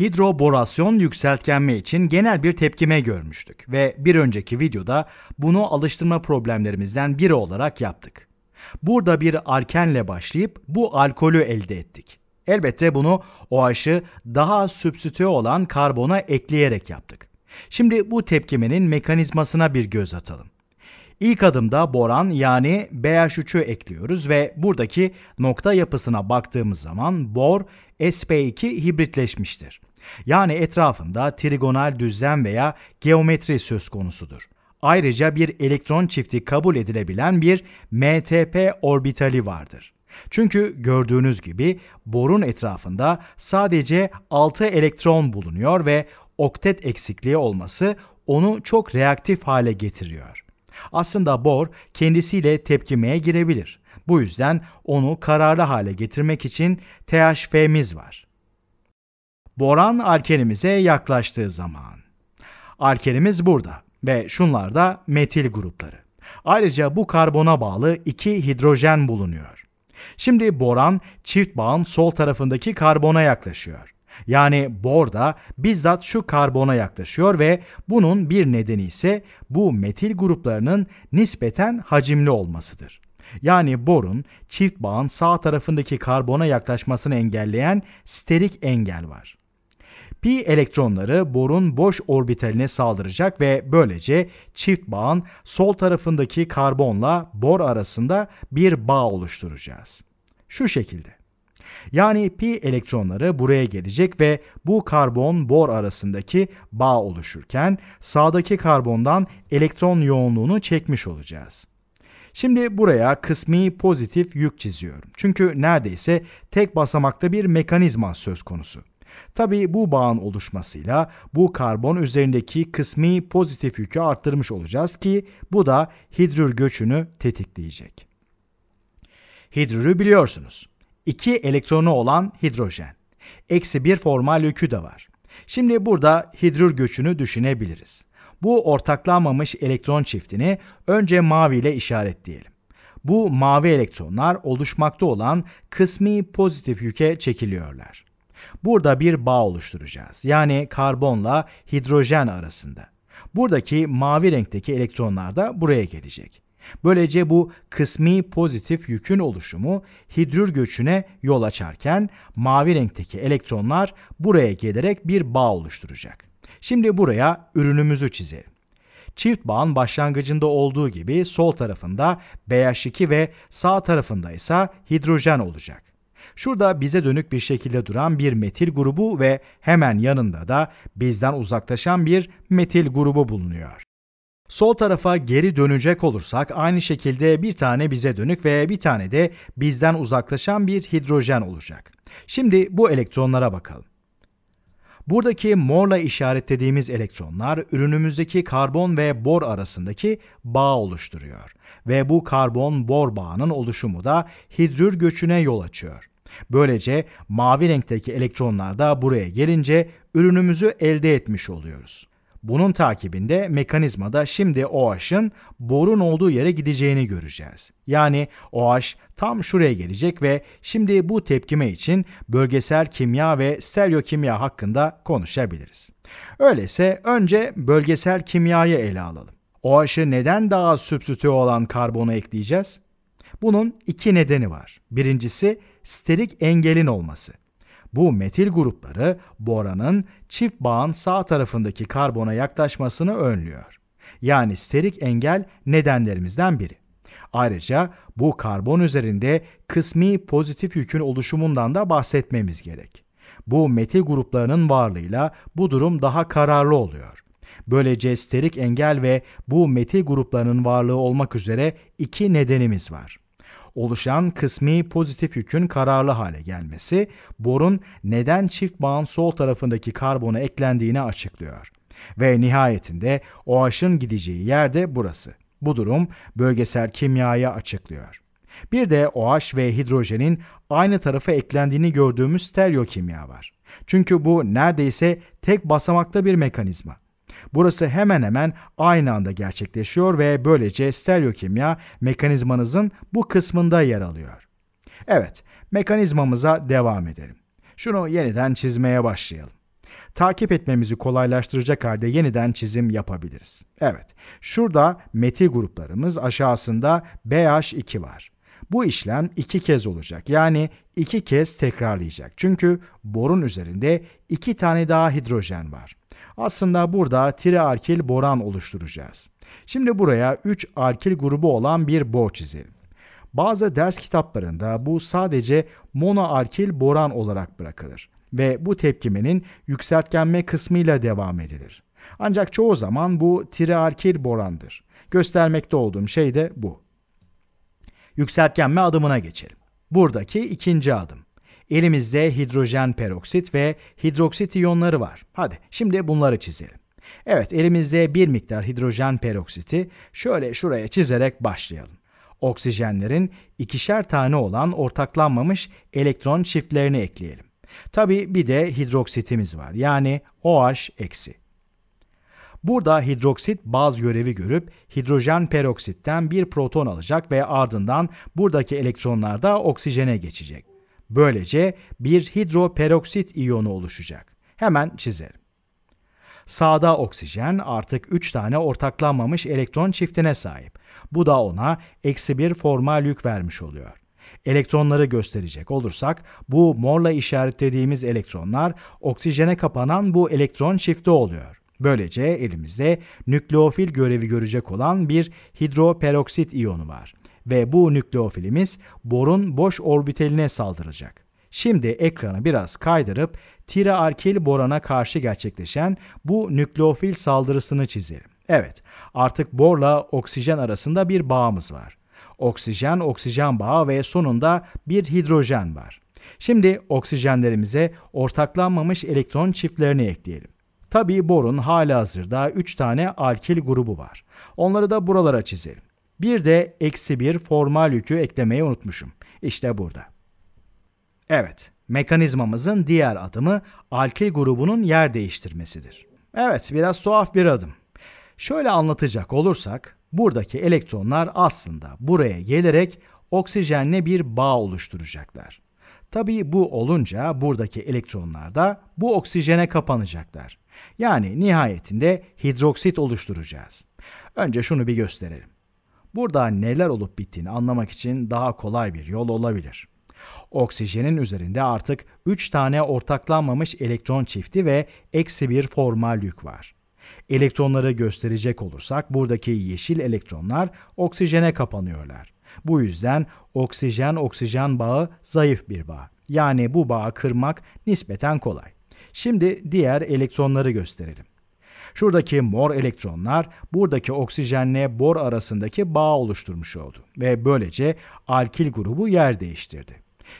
hidroborasyon yükseltgenme için genel bir tepkime görmüştük ve bir önceki videoda bunu alıştırma problemlerimizden biri olarak yaptık. Burada bir alkenle başlayıp bu alkolü elde ettik. Elbette bunu OH'ı daha sübstitü olan karbona ekleyerek yaptık. Şimdi bu tepkimenin mekanizmasına bir göz atalım. İlk adımda boran yani BH3'ü ekliyoruz ve buradaki nokta yapısına baktığımız zaman bor SP2 hibritleşmiştir. Yani etrafında trigonal düzlem veya geometri söz konusudur. Ayrıca bir elektron çifti kabul edilebilen bir MTP orbitali vardır. Çünkü gördüğünüz gibi borun etrafında sadece 6 elektron bulunuyor ve oktet eksikliği olması onu çok reaktif hale getiriyor. Aslında Bohr kendisiyle tepkimeye girebilir. Bu yüzden onu kararlı hale getirmek için THF'miz var. Boran alkenimize yaklaştığı zaman. Alkenimiz burada ve şunlar da metil grupları. Ayrıca bu karbona bağlı iki hidrojen bulunuyor. Şimdi boran çift bağın sol tarafındaki karbona yaklaşıyor. Yani bor da bizzat şu karbona yaklaşıyor ve bunun bir nedeni ise bu metil gruplarının nispeten hacimli olmasıdır. Yani borun çift bağın sağ tarafındaki karbona yaklaşmasını engelleyen sterik engel var. Pi elektronları borun boş orbitaline saldıracak ve böylece çift bağın sol tarafındaki karbonla bor arasında bir bağ oluşturacağız. Şu şekilde. Yani pi elektronları buraya gelecek ve bu karbon bor arasındaki bağ oluşurken sağdaki karbondan elektron yoğunluğunu çekmiş olacağız. Şimdi buraya kısmi pozitif yük çiziyorum. Çünkü neredeyse tek basamakta bir mekanizma söz konusu. Tabii bu bağın oluşmasıyla bu karbon üzerindeki kısmi pozitif yükü arttırmış olacağız ki bu da hidrür göçünü tetikleyecek. Hidrürü biliyorsunuz. 2 elektronu olan hidrojen. Eksi 1 formal yükü de var. Şimdi burada hidrür göçünü düşünebiliriz. Bu ortaklanmamış elektron çiftini önce mavi ile işaretleyelim. Bu mavi elektronlar oluşmakta olan kısmi pozitif yüke çekiliyorlar. Burada bir bağ oluşturacağız. Yani karbonla hidrojen arasında. Buradaki mavi renkteki elektronlar da buraya gelecek. Böylece bu kısmi pozitif yükün oluşumu hidrür göçüne yol açarken mavi renkteki elektronlar buraya gelerek bir bağ oluşturacak. Şimdi buraya ürünümüzü çizelim çift bağın başlangıcında olduğu gibi sol tarafında BH2 ve sağ tarafında ise hidrojen olacak. Şurada bize dönük bir şekilde duran bir metil grubu ve hemen yanında da bizden uzaklaşan bir metil grubu bulunuyor. Sol tarafa geri dönecek olursak aynı şekilde bir tane bize dönük ve bir tane de bizden uzaklaşan bir hidrojen olacak. Şimdi bu elektronlara bakalım. Buradaki morla işaretlediğimiz elektronlar ürünümüzdeki karbon ve bor arasındaki bağ oluşturuyor ve bu karbon bor bağının oluşumu da hidrür göçüne yol açıyor. Böylece mavi renkteki elektronlar da buraya gelince ürünümüzü elde etmiş oluyoruz. Bunun takibinde mekanizmada şimdi OH'ın borun olduğu yere gideceğini göreceğiz. Yani OH tam şuraya gelecek ve şimdi bu tepkime için bölgesel kimya ve stereokimya hakkında konuşabiliriz. Öyleyse önce bölgesel kimyayı ele alalım. OH'ı neden daha az sübstitü olan karbonu ekleyeceğiz? Bunun iki nedeni var. Birincisi sterik engelin olması. Bu metil grupları boranın çift bağın sağ tarafındaki karbona yaklaşmasını önlüyor. Yani serik engel nedenlerimizden biri. Ayrıca bu karbon üzerinde kısmi pozitif yükün oluşumundan da bahsetmemiz gerek. Bu metil gruplarının varlığıyla bu durum daha kararlı oluyor. Böylece sterik engel ve bu metil gruplarının varlığı olmak üzere iki nedenimiz var oluşan kısmi pozitif yükün kararlı hale gelmesi borun neden çift bağın sol tarafındaki karbona eklendiğini açıklıyor. Ve nihayetinde OH'ın gideceği yer de burası. Bu durum bölgesel kimyayı açıklıyor. Bir de OH ve hidrojenin aynı tarafa eklendiğini gördüğümüz stereokimya var. Çünkü bu neredeyse tek basamakta bir mekanizma. Burası hemen hemen aynı anda gerçekleşiyor ve böylece stereokimya mekanizmanızın bu kısmında yer alıyor. Evet, mekanizmamıza devam edelim. Şunu yeniden çizmeye başlayalım takip etmemizi kolaylaştıracak halde yeniden çizim yapabiliriz. Evet, şurada metil gruplarımız aşağısında BH2 var. Bu işlem iki kez olacak. Yani iki kez tekrarlayacak. Çünkü borun üzerinde iki tane daha hidrojen var. Aslında burada trialkil boran oluşturacağız. Şimdi buraya 3 alkil grubu olan bir bor çizelim. Bazı ders kitaplarında bu sadece monoalkil boran olarak bırakılır ve bu tepkimenin yükseltgenme kısmıyla devam edilir. Ancak çoğu zaman bu trialkil borandır. Göstermekte olduğum şey de bu. Yükseltgenme adımına geçelim. Buradaki ikinci adım. Elimizde hidrojen peroksit ve hidroksit iyonları var. Hadi şimdi bunları çizelim. Evet elimizde bir miktar hidrojen peroksiti şöyle şuraya çizerek başlayalım. Oksijenlerin ikişer tane olan ortaklanmamış elektron çiftlerini ekleyelim. Tabi bir de hidroksitimiz var yani OH eksi. Burada hidroksit baz görevi görüp hidrojen peroksitten bir proton alacak ve ardından buradaki elektronlar da oksijene geçecek. Böylece bir hidroperoksit iyonu oluşacak. Hemen çizelim. Sağda oksijen artık 3 tane ortaklanmamış elektron çiftine sahip. Bu da ona eksi bir formal yük vermiş oluyor. Elektronları gösterecek olursak bu morla işaretlediğimiz elektronlar oksijene kapanan bu elektron çifti oluyor. Böylece elimizde nükleofil görevi görecek olan bir hidroperoksit iyonu var ve bu nükleofilimiz borun boş orbiteline saldıracak. Şimdi ekranı biraz kaydırıp tiraarkil borana karşı gerçekleşen bu nükleofil saldırısını çizelim. Evet, artık borla oksijen arasında bir bağımız var. Oksijen, oksijen bağı ve sonunda bir hidrojen var. Şimdi oksijenlerimize ortaklanmamış elektron çiftlerini ekleyelim. Tabii borun halihazırda 3 tane alkil grubu var. Onları da buralara çizelim. Bir de eksi bir formal yükü eklemeyi unutmuşum. İşte burada. Evet, mekanizmamızın diğer adımı alkil grubunun yer değiştirmesidir. Evet, biraz tuhaf bir adım. Şöyle anlatacak olursak, buradaki elektronlar aslında buraya gelerek oksijenle bir bağ oluşturacaklar. Tabii bu olunca buradaki elektronlar da bu oksijene kapanacaklar. Yani nihayetinde hidroksit oluşturacağız. Önce şunu bir gösterelim. Burada neler olup bittiğini anlamak için daha kolay bir yol olabilir. Oksijenin üzerinde artık 3 tane ortaklanmamış elektron çifti ve eksi bir formal yük var. Elektronları gösterecek olursak buradaki yeşil elektronlar oksijene kapanıyorlar. Bu yüzden oksijen-oksijen bağı zayıf bir bağ. Yani bu bağı kırmak nispeten kolay. Şimdi diğer elektronları gösterelim. Şuradaki mor elektronlar buradaki oksijenle bor arasındaki bağ oluşturmuş oldu ve böylece alkil grubu yer değiştirdi.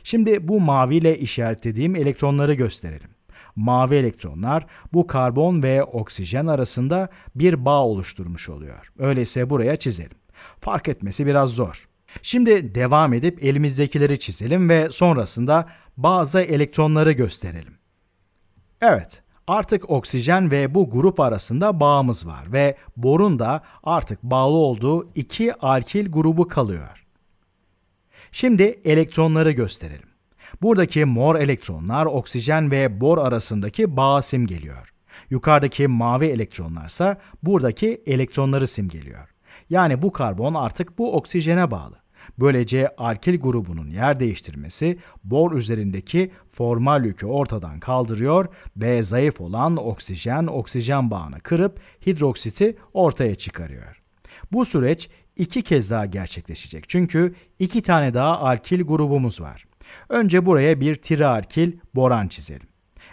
Şimdi bu maviyle işaretlediğim elektronları gösterelim. Mavi elektronlar bu karbon ve oksijen arasında bir bağ oluşturmuş oluyor. Öyleyse buraya çizelim. Fark etmesi biraz zor. Şimdi devam edip elimizdekileri çizelim ve sonrasında bazı elektronları gösterelim. Evet, artık oksijen ve bu grup arasında bağımız var ve borun da artık bağlı olduğu iki alkil grubu kalıyor. Şimdi elektronları gösterelim. Buradaki mor elektronlar oksijen ve bor arasındaki bağı simgeliyor. Yukarıdaki mavi elektronlarsa buradaki elektronları simgeliyor. Yani bu karbon artık bu oksijene bağlı. Böylece alkil grubunun yer değiştirmesi bor üzerindeki formal yükü ortadan kaldırıyor ve zayıf olan oksijen oksijen bağını kırıp hidroksiti ortaya çıkarıyor. Bu süreç iki kez daha gerçekleşecek çünkü iki tane daha alkil grubumuz var. Önce buraya bir trialkil boran çizelim.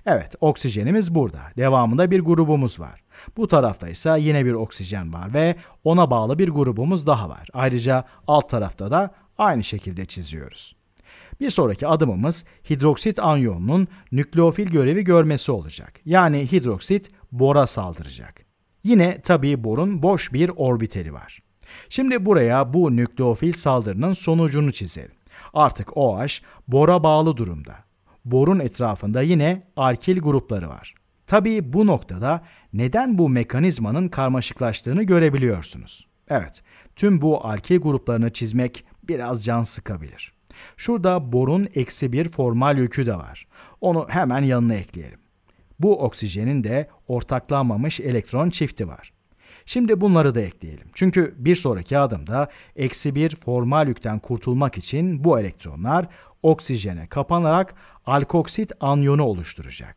Evet, oksijenimiz burada. Devamında bir grubumuz var. Bu tarafta ise yine bir oksijen var ve ona bağlı bir grubumuz daha var. Ayrıca alt tarafta da aynı şekilde çiziyoruz. Bir sonraki adımımız hidroksit anyonunun nükleofil görevi görmesi olacak. Yani hidroksit bora saldıracak. Yine tabii borun boş bir orbitali var. Şimdi buraya bu nükleofil saldırının sonucunu çizelim. Artık OH bora bağlı durumda borun etrafında yine alkil grupları var. Tabi bu noktada neden bu mekanizmanın karmaşıklaştığını görebiliyorsunuz. Evet, tüm bu alkil gruplarını çizmek biraz can sıkabilir. Şurada borun eksi bir formal yükü de var. Onu hemen yanına ekleyelim. Bu oksijenin de ortaklanmamış elektron çifti var. Şimdi bunları da ekleyelim. Çünkü bir sonraki adımda eksi bir formal yükten kurtulmak için bu elektronlar oksijene kapanarak alkoksit anyonu oluşturacak.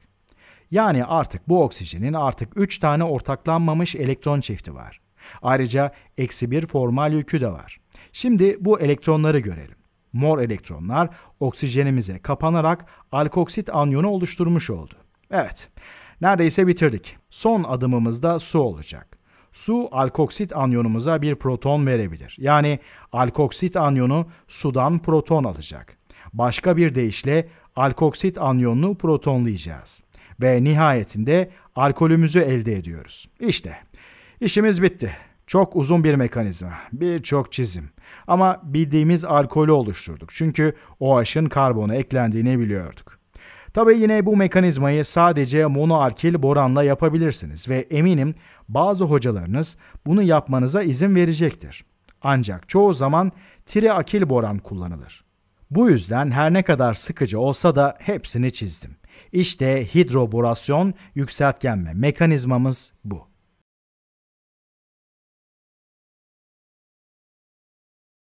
Yani artık bu oksijenin artık 3 tane ortaklanmamış elektron çifti var. Ayrıca eksi bir formal yükü de var. Şimdi bu elektronları görelim. Mor elektronlar oksijenimize kapanarak alkoksit anyonu oluşturmuş oldu. Evet, neredeyse bitirdik. Son adımımız da su olacak su alkoksit anyonumuza bir proton verebilir. Yani alkoksit anyonu sudan proton alacak. Başka bir deyişle alkoksit anyonunu protonlayacağız ve nihayetinde alkolümüzü elde ediyoruz. İşte işimiz bitti. Çok uzun bir mekanizma, birçok çizim. Ama bildiğimiz alkolü oluşturduk. Çünkü OH'ın karbonu eklendiğini biliyorduk. Tabi yine bu mekanizmayı sadece monoalkil boranla yapabilirsiniz ve eminim bazı hocalarınız bunu yapmanıza izin verecektir. Ancak çoğu zaman triakil boran kullanılır. Bu yüzden her ne kadar sıkıcı olsa da hepsini çizdim. İşte hidroborasyon yükseltgenme mekanizmamız bu.